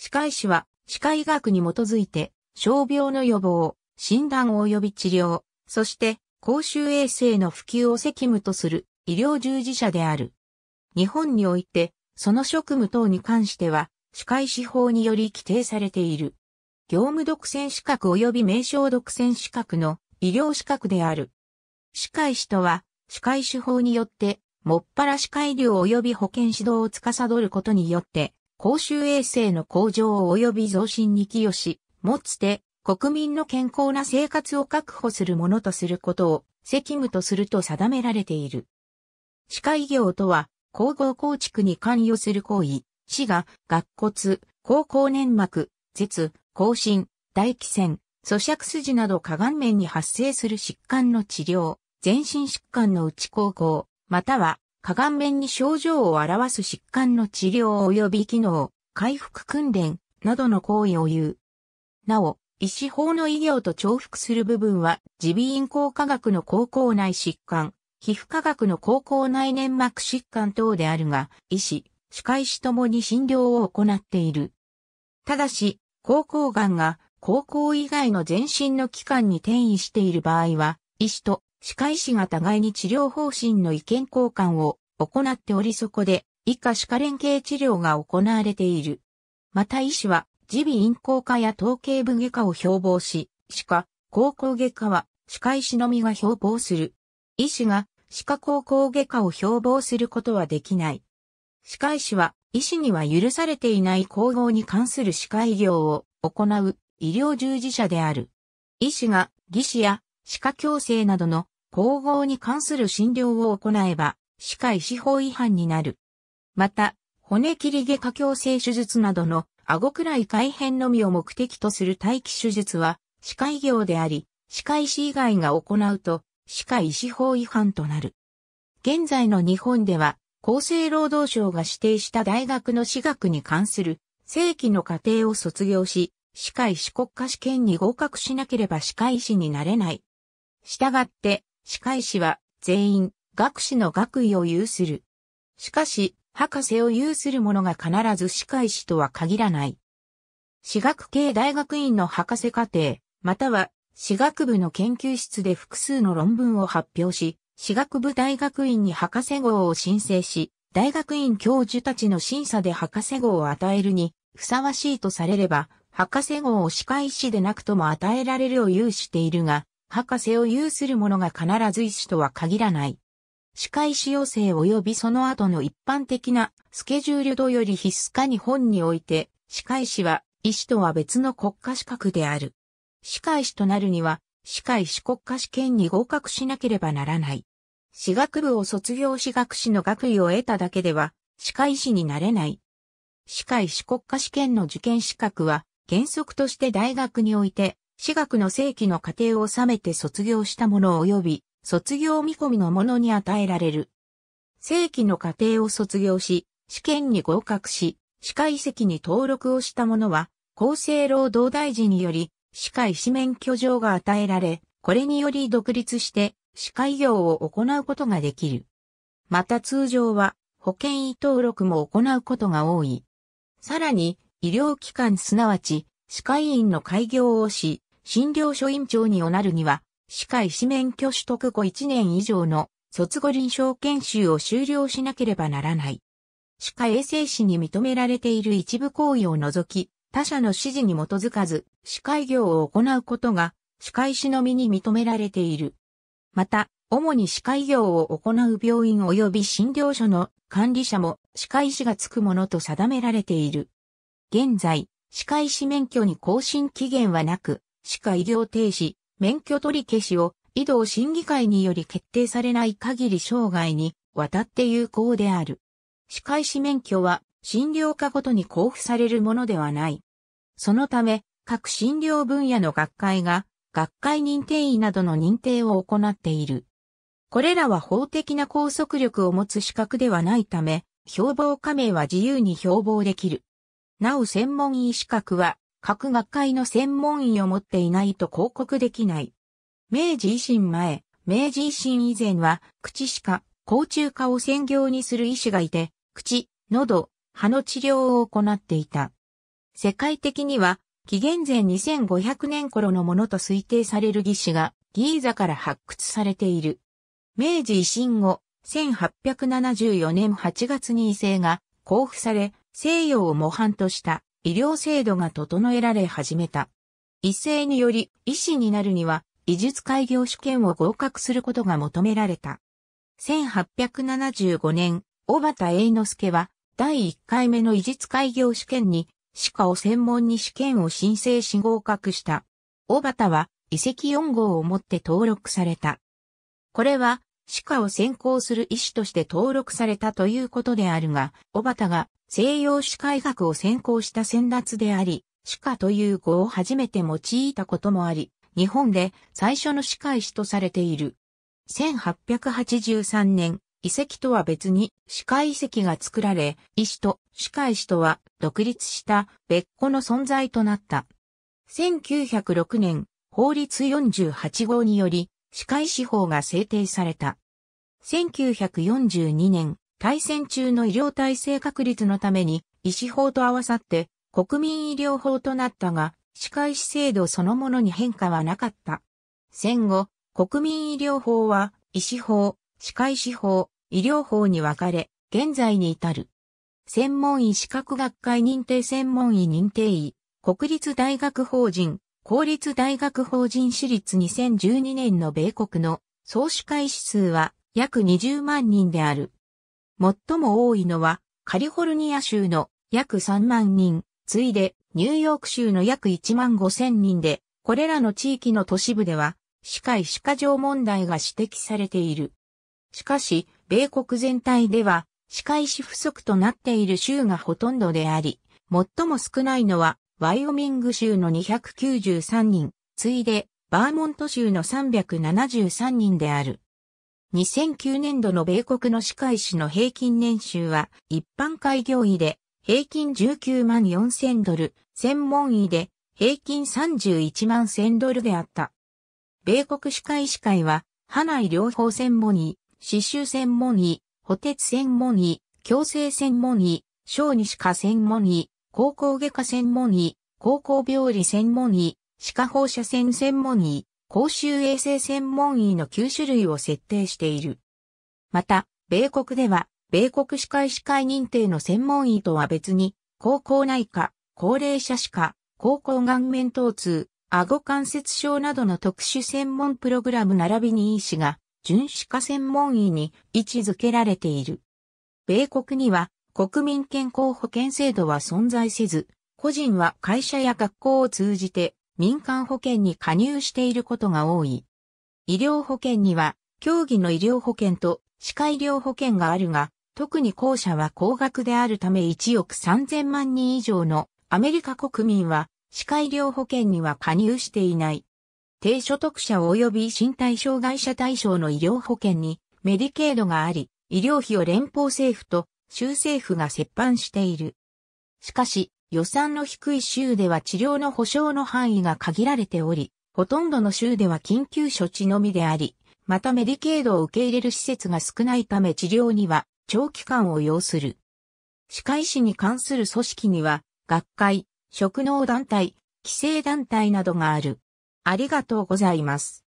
歯科医師は、歯科医学に基づいて、傷病の予防、診断及び治療、そして、公衆衛生の普及を責務とする医療従事者である。日本において、その職務等に関しては、歯科医師法により規定されている。業務独占資格及び名称独占資格の医療資格である。歯科医師とは、歯科医師法によって、もっぱら歯科医療及び保健指導を司ることによって、公衆衛生の向上及び増進に寄与し、もつて国民の健康な生活を確保するものとすることを責務とすると定められている。歯科医業とは、工合構築に関与する行為、歯が、顎骨、高校粘膜、舌、口唇、唾液腺、咀嚼筋など下顔面に発生する疾患の治療、全身疾患の内ち高校、または下顔面に症状を表す疾患の治療及び機能、回復訓練などの行為を言う。なお、医師法の医療と重複する部分は、耳鼻咽喉科学の高校内疾患、皮膚科学の高校内粘膜疾患等であるが、医師、歯科医師ともに診療を行っている。ただし、高校癌が高校以外の全身の器官に転移している場合は、医師と歯科医師が互いに治療方針の意見交換を行っておりそこで以下歯科連携治療が行われている。また医師は耳鼻咽喉科や統計部外科を標榜し、歯科、高校外科は歯科医師のみが標榜する。医師が歯科高校外科を標榜することはできない。歯科医師は医師には許されていない統合に関する歯科医療を行う医療従事者である。医師が技師や歯科矯正などの統合に関する診療を行えば、歯科医師法違反になる。また、骨切り外科矯正手術などの顎くらい改変のみを目的とする待機手術は、歯科医業であり、歯科医師以外が行うと、歯科医師法違反となる。現在の日本では、厚生労働省が指定した大学の私学に関する正規の課程を卒業し、歯科医師国家試験に合格しなければ歯科医師になれないしたがって、歯科医師は全員学士の学位を有する。しかし、博士を有する者が必ず歯科医師とは限らない。歯学系大学院の博士課程、または歯学部の研究室で複数の論文を発表し、歯学部大学院に博士号を申請し、大学院教授たちの審査で博士号を与えるに、ふさわしいとされれば、博士号を歯科医師でなくとも与えられるを有しているが、博士を有する者が必ず医師とは限らない。歯科医師養成及びその後の一般的なスケジュール度より必須化日本において、歯科医師は医師とは別の国家資格である。歯科医師となるには、歯科医師国家試験に合格しなければならない。歯学部を卒業し学士の学位を得ただけでは、歯科医師になれない。歯科医師国家試験の受験資格は、原則として大学において、私学の正規の過程を収めて卒業した者及び、卒業見込みの者に与えられる。正規の過程を卒業し、試験に合格し、歯科遺跡に登録をした者は、厚生労働大臣により、歯科医師免許状が与えられ、これにより独立して、歯科医業を行うことができる。また通常は、保険医登録も行うことが多い。さらに、医療機関すなわち、歯科医院の開業をし、診療所院長におなるには、歯科医師免許取得後1年以上の卒後臨床研修を修了しなければならない。歯科衛生士に認められている一部行為を除き、他者の指示に基づかず、歯科医業を行うことが、歯科医師のみに認められている。また、主に歯科医業を行う病院及び診療所の管理者も歯科医師がつくものと定められている。現在、歯科医師免許に更新期限はなく、歯科医療停止、免許取り消しを、移動審議会により決定されない限り生涯にわたって有効である。歯科医師免許は診療科ごとに交付されるものではない。そのため、各診療分野の学会が学会認定医などの認定を行っている。これらは法的な拘束力を持つ資格ではないため、標榜加盟は自由に標榜できる。なお専門医資格は各学会の専門医を持っていないと広告できない。明治維新前、明治維新以前は、口歯科、口中科を専業にする医師がいて、口、喉、歯の治療を行っていた。世界的には、紀元前2500年頃のものと推定される技師が、ギーザから発掘されている。明治維新後、1874年8月に異性が交付され、西洋を模範とした医療制度が整えられ始めた。一斉により医師になるには医術開業試験を合格することが求められた。1875年、小畑栄之助は第1回目の医術開業試験に歯科を専門に試験を申請し合格した。小畑は遺跡4号を持って登録された。これは歯科を専攻する医師として登録されたということであるが、小畑が西洋史改革を先行した先達であり、史家という語を初めて用いたこともあり、日本で最初の史会史とされている。1883年、遺跡とは別に史会遺跡が作られ、医師と史会史とは独立した別個の存在となった。1906年、法律48号により、司会史法が制定された。1942年、対戦中の医療体制確立のために、医師法と合わさって国民医療法となったが、歯科医師制度そのものに変化はなかった。戦後、国民医療法は、医師法、歯科医師法、医療法に分かれ、現在に至る。専門医資格学会認定専門医認定医、国立大学法人、公立大学法人私立2012年の米国の総歯科医師数は約20万人である。最も多いのはカリフォルニア州の約3万人、次いでニューヨーク州の約1万5千人で、これらの地域の都市部では、歯科医歯科上問題が指摘されている。しかし、米国全体では、歯科医師不足となっている州がほとんどであり、最も少ないのは、ワイオミング州の293人、次いで、バーモント州の373人である。2009年度の米国の歯科医師の平均年収は、一般開業医で平均19万4000ドル、専門医で平均31万1000ドルであった。米国歯科医師会は、歯内療法専門医、歯周専門医、補鉄専門医、矯正専門医、小児歯科専門医、高校外科専門医、高校病理専門医、歯科放射線専門医、公衆衛生専門医の9種類を設定している。また、米国では、米国歯科医師会認定の専門医とは別に、高校内科、高齢者歯科、高校顔面疼痛、顎関節症などの特殊専門プログラム並びに医師が、準歯科専門医に位置づけられている。米国には、国民健康保険制度は存在せず、個人は会社や学校を通じて民間保険に加入していることが多い。医療保険には、競技の医療保険と歯科医療保険があるが、特に後者は高額であるため1億3000万人以上のアメリカ国民は歯科医療保険には加入していない。低所得者及び身体障害者対象の医療保険にメディケードがあり、医療費を連邦政府と州政府が折半している。しかし、予算の低い州では治療の保障の範囲が限られており、ほとんどの州では緊急処置のみであり、またメディケードを受け入れる施設が少ないため治療には長期間を要する。歯科医師に関する組織には、学会、職能団体、規制団体などがある。ありがとうございます。